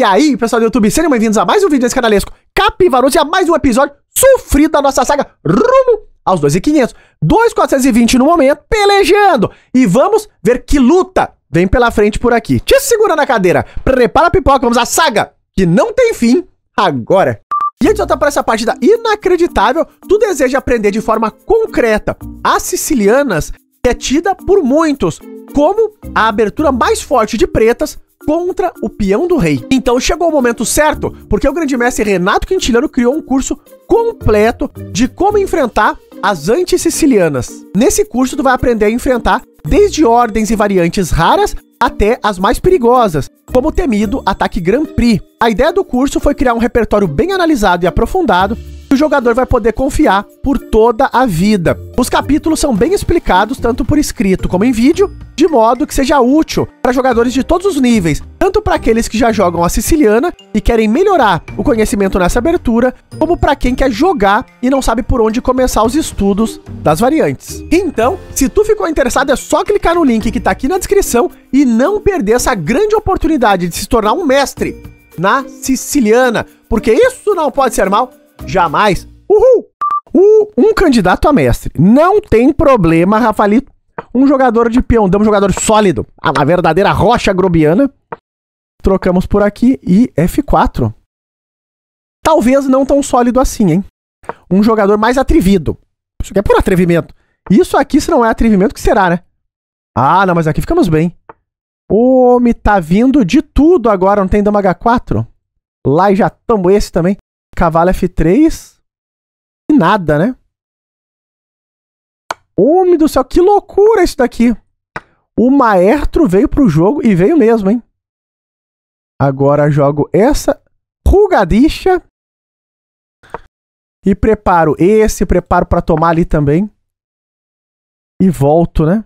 E aí, pessoal do YouTube, sejam bem-vindos a mais um vídeo desse canalesco Capivaroso e a mais um episódio sofrido da nossa saga rumo aos 2.500. 2.420 no momento, pelejando. E vamos ver que luta vem pela frente por aqui. Te segura na cadeira, prepara a pipoca, vamos à saga que não tem fim agora. E antes de voltar para essa parte da inacreditável, tu deseja aprender de forma concreta as sicilianas, que é tida por muitos como a abertura mais forte de pretas contra o peão do rei. Então chegou o momento certo, porque o grande mestre Renato Quintiliano criou um curso completo de como enfrentar as anti-sicilianas. Nesse curso tu vai aprender a enfrentar desde ordens e variantes raras até as mais perigosas, como o temido ataque Grand Prix. A ideia do curso foi criar um repertório bem analisado e aprofundado que o jogador vai poder confiar por toda a vida. Os capítulos são bem explicados, tanto por escrito como em vídeo, de modo que seja útil para jogadores de todos os níveis, tanto para aqueles que já jogam a siciliana e querem melhorar o conhecimento nessa abertura, como para quem quer jogar e não sabe por onde começar os estudos das variantes. Então, se tu ficou interessado, é só clicar no link que está aqui na descrição e não perder essa grande oportunidade de se tornar um mestre na siciliana, porque isso não pode ser mal jamais. Uhul! um candidato a mestre. Não tem problema, Rafalito. Um jogador de peão, um jogador sólido, a verdadeira rocha grobiana. Trocamos por aqui e F4. Talvez não tão sólido assim, hein? Um jogador mais atrevido. Isso aqui é por atrevimento. Isso aqui, se não é atrevimento, que será, né? Ah, não, mas aqui ficamos bem. Ô, oh, me tá vindo de tudo agora, não tem dama H4? Lá e já tamo esse também cavalo F3 e nada, né? Homem do céu, que loucura isso daqui. O maestro veio pro jogo e veio mesmo, hein? Agora jogo essa rugadicha e preparo esse, preparo para tomar ali também. E volto, né?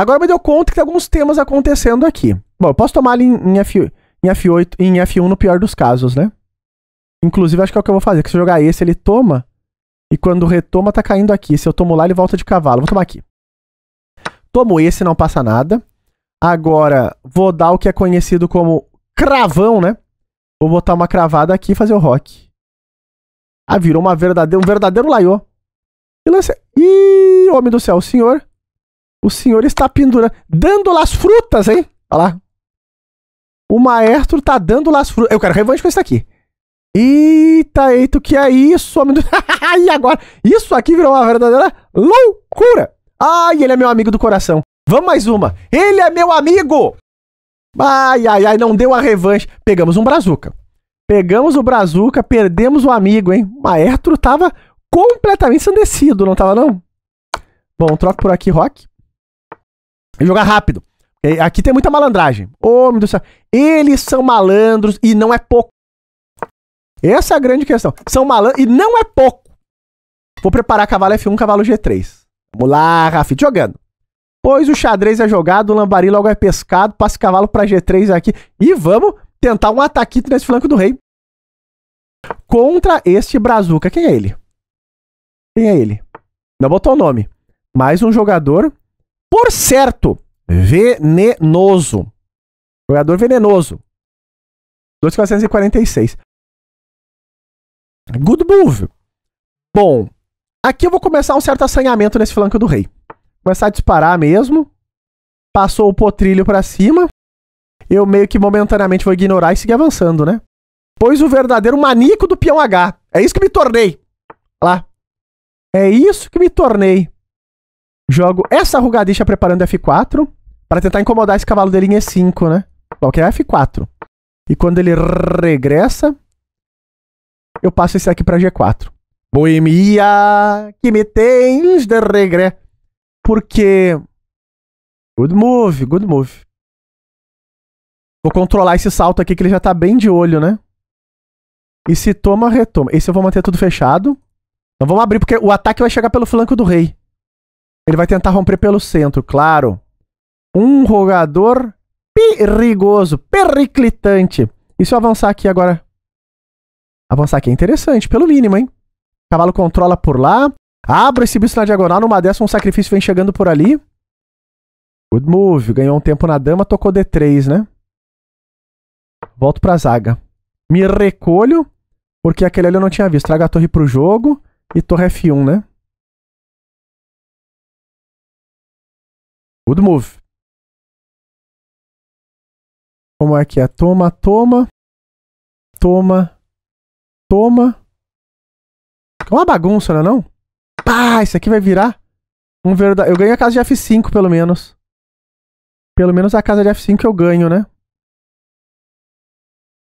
Agora me deu conta que tem alguns temas acontecendo aqui. Bom, eu posso tomar ali em, em F em F8 em F1 no pior dos casos, né? Inclusive, acho que é o que eu vou fazer, que se eu jogar esse, ele toma, e quando retoma, tá caindo aqui. Se eu tomo lá, ele volta de cavalo. Vou tomar aqui. Tomo esse, não passa nada. Agora, vou dar o que é conhecido como cravão, né? Vou botar uma cravada aqui e fazer o rock. Ah, virou uma verdadeira, um verdadeiro laiô. E lance... Ih, homem do céu, o senhor... O senhor está pendurando... Dando-lhe as frutas, hein? Olha lá. O maestro tá dando las frutas. Eu quero revanche com esse daqui. Eita, eita, o que é isso, e agora? Isso aqui virou uma verdadeira loucura. Ai, ele é meu amigo do coração. Vamos mais uma. Ele é meu amigo! Ai, ai, ai, não deu a revanche. Pegamos um brazuca. Pegamos o brazuca, perdemos o amigo, hein? O maestro tava completamente ensandecido, não tava não? Bom, troca por aqui, Rock. Jogar rápido. É, aqui tem muita malandragem. Ô, oh, meu Deus do céu. Eles são malandros e não é pouco. Essa é a grande questão. São malandros e não é pouco. Vou preparar cavalo F1, cavalo G3. Vamos lá, Rafi, jogando. Pois o xadrez é jogado, o lambari logo é pescado, passe cavalo para G3 aqui. E vamos tentar um ataquito nesse flanco do rei. Contra este Brazuca. Quem é ele? Quem é ele? Não botou o nome. Mais um jogador. Por certo, Venenoso. Jogador venenoso. 2,446. Good move. Bom, aqui eu vou começar um certo assanhamento nesse flanco do rei. Começar a disparar mesmo. Passou o potrilho para cima. Eu meio que momentaneamente vou ignorar e seguir avançando, né? Pois o verdadeiro maníaco do peão H. É isso que me tornei. Lá. É isso que me tornei. Jogo essa rugadicha preparando F4 para tentar incomodar esse cavalo dele em E5, né? É Qualquer F4. E quando ele regressa, eu passo esse aqui para G4. Boemia, que me tens de regre. Porque. Good move, good move. Vou controlar esse salto aqui que ele já tá bem de olho, né? E se toma, retoma. Esse eu vou manter tudo fechado. Não vamos abrir, porque o ataque vai chegar pelo flanco do rei. Ele vai tentar romper pelo centro, claro. Um rogador perigoso, periclitante. E se eu avançar aqui agora? Avançar aqui é interessante, pelo mínimo, hein? O cavalo controla por lá. Abra esse bicho na diagonal, numa dessa um sacrifício vem chegando por ali. Good move, ganhou um tempo na dama, tocou D3, né? Volto pra zaga. Me recolho, porque aquele ali eu não tinha visto. Traga a torre pro jogo e torre F1, né? Good move. Como é que é? Toma, toma. Toma. Toma. É uma bagunça, não é não? Pá, isso aqui vai virar um verdade... Eu ganho a casa de F5, pelo menos. Pelo menos a casa de F5 eu ganho, né?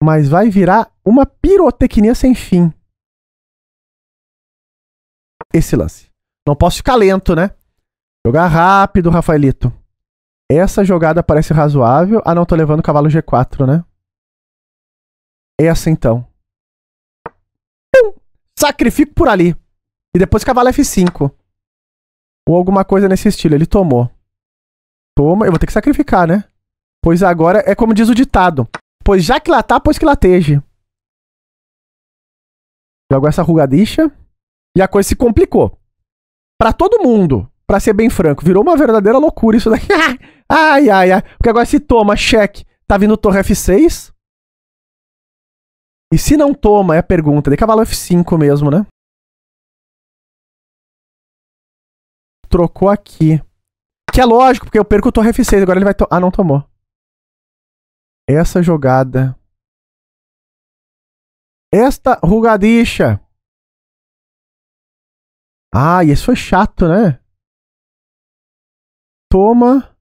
Mas vai virar uma pirotecnia sem fim. Esse lance. Não posso ficar lento, né? Jogar rápido, Rafaelito. Essa jogada parece razoável. Ah, não, tô levando o cavalo G4, né? Essa é assim, então. Pum! Sacrifico por ali. E depois cavalo F5. Ou alguma coisa nesse estilo. Ele tomou. Toma. Eu vou ter que sacrificar, né? Pois agora é como diz o ditado. Pois já que latar, tá, pois que lateje. Jogo essa rugadicha. E a coisa se complicou. Para todo mundo. Pra ser bem franco, virou uma verdadeira loucura isso daqui. ai, ai, ai. Porque agora se toma cheque, tá vindo torre F6. E se não toma, é a pergunta. De cavalo F5 mesmo, né? Trocou aqui. Que é lógico, porque eu perco o torre F6. Agora ele vai Ah, não tomou. Essa jogada. Esta rugadicha. Ah, isso foi chato, né? toma,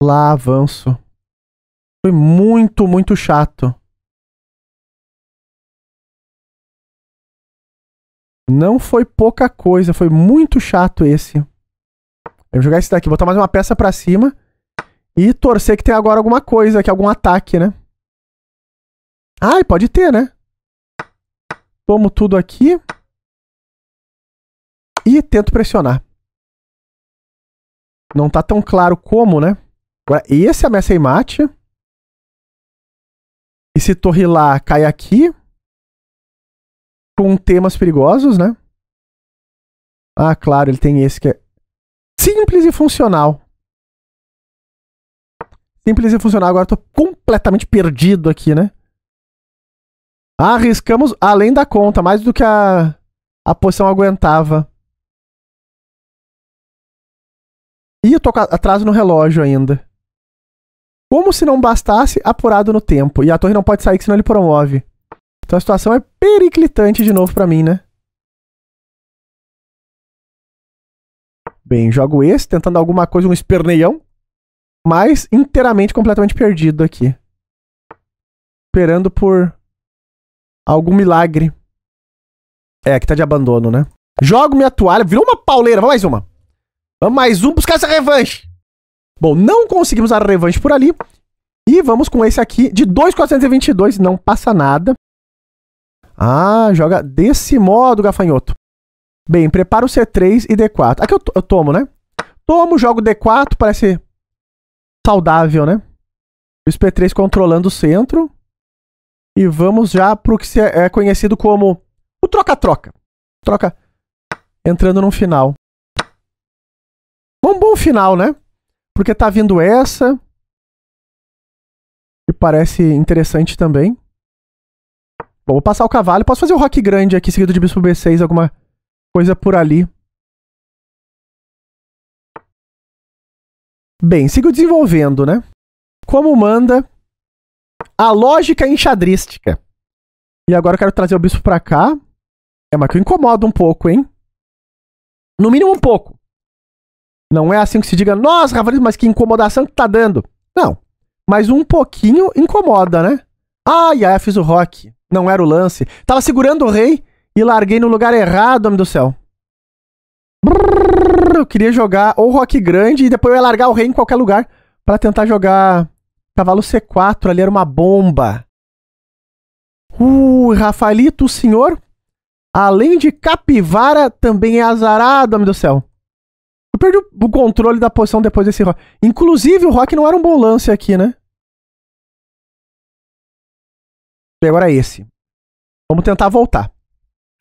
lá avanço. Foi muito, muito chato. Não foi pouca coisa, foi muito chato esse. vou jogar esse daqui, botar mais uma peça pra cima e torcer que tem agora alguma coisa, que algum ataque, né? Ai, pode ter, né? Tomo tudo aqui e tento pressionar. Não tá tão claro como, né? Agora, esse ameaça é e mate. E se torre lá cai aqui. Com temas perigosos, né? Ah, claro, ele tem esse que é simples e funcional. Simples e funcional. Agora eu tô completamente perdido aqui, né? Arriscamos além da conta, mais do que a, a posição aguentava. Ih, eu tô atraso no relógio ainda. Como se não bastasse, apurado no tempo. E a torre não pode sair, senão ele promove. Então a situação é periclitante de novo para mim, né? Bem, jogo esse, tentando alguma coisa, um esperneião. Mas inteiramente, completamente perdido aqui. Esperando por algum milagre. É, que tá de abandono, né? Jogo minha toalha. Virou uma pauleira. Vai mais uma. Vamos mais um buscar essa revanche. Bom, não conseguimos a revanche por ali. E vamos com esse aqui de 2,422. Não passa nada. Ah, joga desse modo, gafanhoto. Bem, prepara o C3 e D4. Aqui eu, eu tomo, né? Tomo, jogo D4, parece saudável, né? O P3 controlando o centro. E vamos já pro que é, é conhecido como o troca-troca. Troca entrando no final. Um bom final, né? Porque tá vindo essa. Que parece interessante também. Bom, vou passar o cavalo. Posso fazer o rock grande aqui, seguido de bispo B6, alguma coisa por ali. Bem, sigo desenvolvendo, né? Como manda a lógica enxadrística. E agora eu quero trazer o bispo pra cá. É, mas que eu incomodo um pouco, hein? No mínimo um pouco. Não é assim que se diga, nossa, Rafael, mas que incomodação que tá dando. Não. Mas um pouquinho incomoda, né? Ai, ai, aí fiz o rock. Não era o lance. Tava segurando o rei e larguei no lugar errado, homem do céu. Brrr, eu queria jogar ou rock grande e depois eu ia largar o rei em qualquer lugar para tentar jogar cavalo C4. Ali era uma bomba. Uh, Rafaelito, o senhor, além de capivara, também é azarado, homem do céu. Eu perdi o controle da posição depois desse rock. Inclusive, o rock não era um bom lance aqui, né? E agora é esse. Vamos tentar voltar.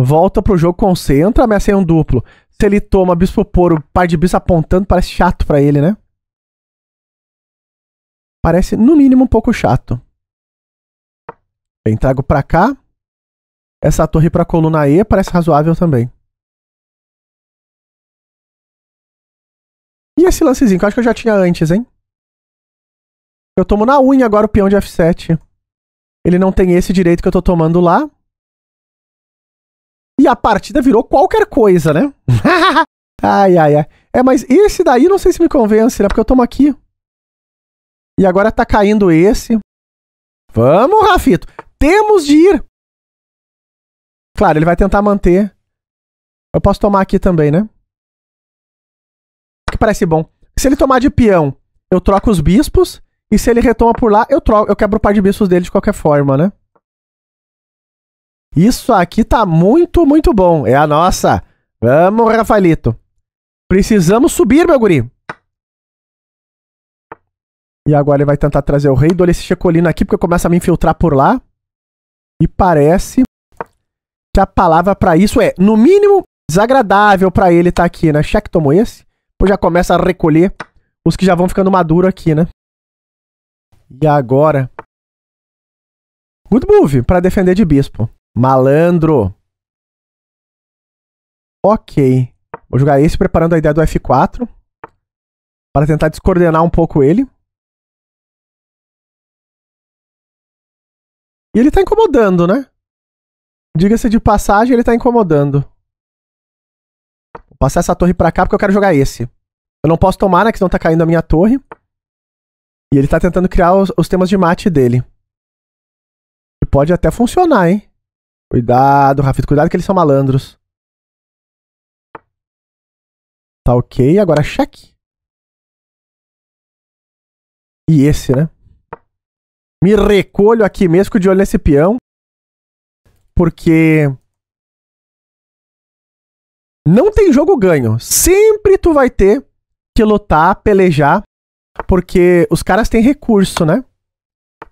Volta pro jogo, concentra, ameaça em um duplo. Se ele toma bispo poro, par de bis apontando, parece chato para ele, né? Parece, no mínimo, um pouco chato. Bem, trago pra cá. Essa torre pra coluna E parece razoável também. E esse lancezinho que eu acho que eu já tinha antes, hein? Eu tomo na unha agora o peão de F7. Ele não tem esse direito que eu tô tomando lá. E a partida virou qualquer coisa, né? ai, ai, ai. É, mas esse daí não sei se me convence, né? Porque eu tomo aqui. E agora tá caindo esse. Vamos, Rafito. Temos de ir. Claro, ele vai tentar manter. Eu posso tomar aqui também, né? que parece bom. Se ele tomar de peão, eu troco os bispos. E se ele retoma por lá, eu troco, eu quebro o par de bispos dele de qualquer forma, né? Isso aqui tá muito, muito bom. É a nossa. Vamos, Rafaelito. Precisamos subir, meu guri. E agora ele vai tentar trazer o rei. Dou esse checolino aqui, porque começa a me infiltrar por lá. E parece que a palavra para isso é, no mínimo, desagradável para ele estar tá aqui, né? Cheque tomou esse? já começa a recolher os que já vão ficando maduro aqui, né? E agora. Good move para defender de bispo. Malandro. Ok. Vou jogar esse preparando a ideia do F4. Para tentar descoordenar um pouco ele. E ele tá incomodando, né? Diga-se de passagem, ele tá incomodando passar essa torre pra cá porque eu quero jogar esse. Eu não posso tomar, né? Que senão tá caindo a minha torre. E ele tá tentando criar os, os temas de mate dele. E pode até funcionar, hein? Cuidado, Rafito. Cuidado que eles são malandros. Tá ok. Agora cheque. E esse, né? Me recolho aqui mesmo de olho nesse peão. Porque não tem jogo ganho. Sempre tu vai ter que lutar, pelejar, porque os caras têm recurso, né?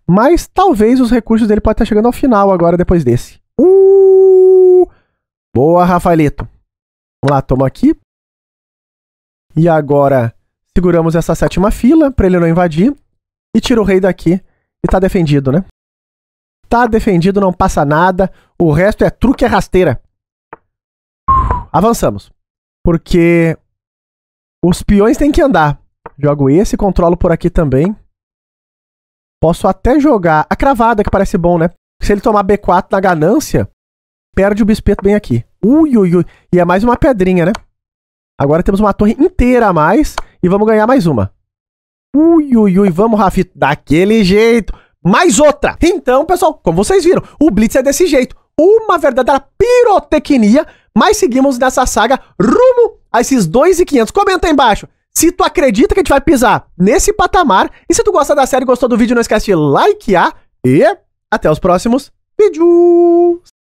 Mas talvez os recursos dele podem estar chegando ao final agora, depois desse. Uh! Boa, Rafaelito. Vamos lá, toma aqui. E agora seguramos essa sétima fila para ele não invadir. E tira o rei daqui. E tá defendido, né? Tá defendido, não passa nada. O resto é truque e rasteira avançamos. Porque os peões têm que andar. Jogo esse, controlo por aqui também. Posso até jogar a cravada, que parece bom, né? Se ele tomar B4 na ganância, perde o bispeto bem aqui. Ui, ui, ui. E é mais uma pedrinha, né? Agora temos uma torre inteira a mais e vamos ganhar mais uma. Ui, ui, ui. Vamos, Rafito. Daquele jeito. Mais outra. Então, pessoal, como vocês viram, o Blitz é desse jeito. Uma verdadeira pirotecnia mas seguimos nessa saga rumo a esses 2,500. Comenta aí embaixo se tu acredita que a gente vai pisar nesse patamar. E se tu gosta da série, gostou do vídeo, não esquece de likear. E até os próximos vídeos!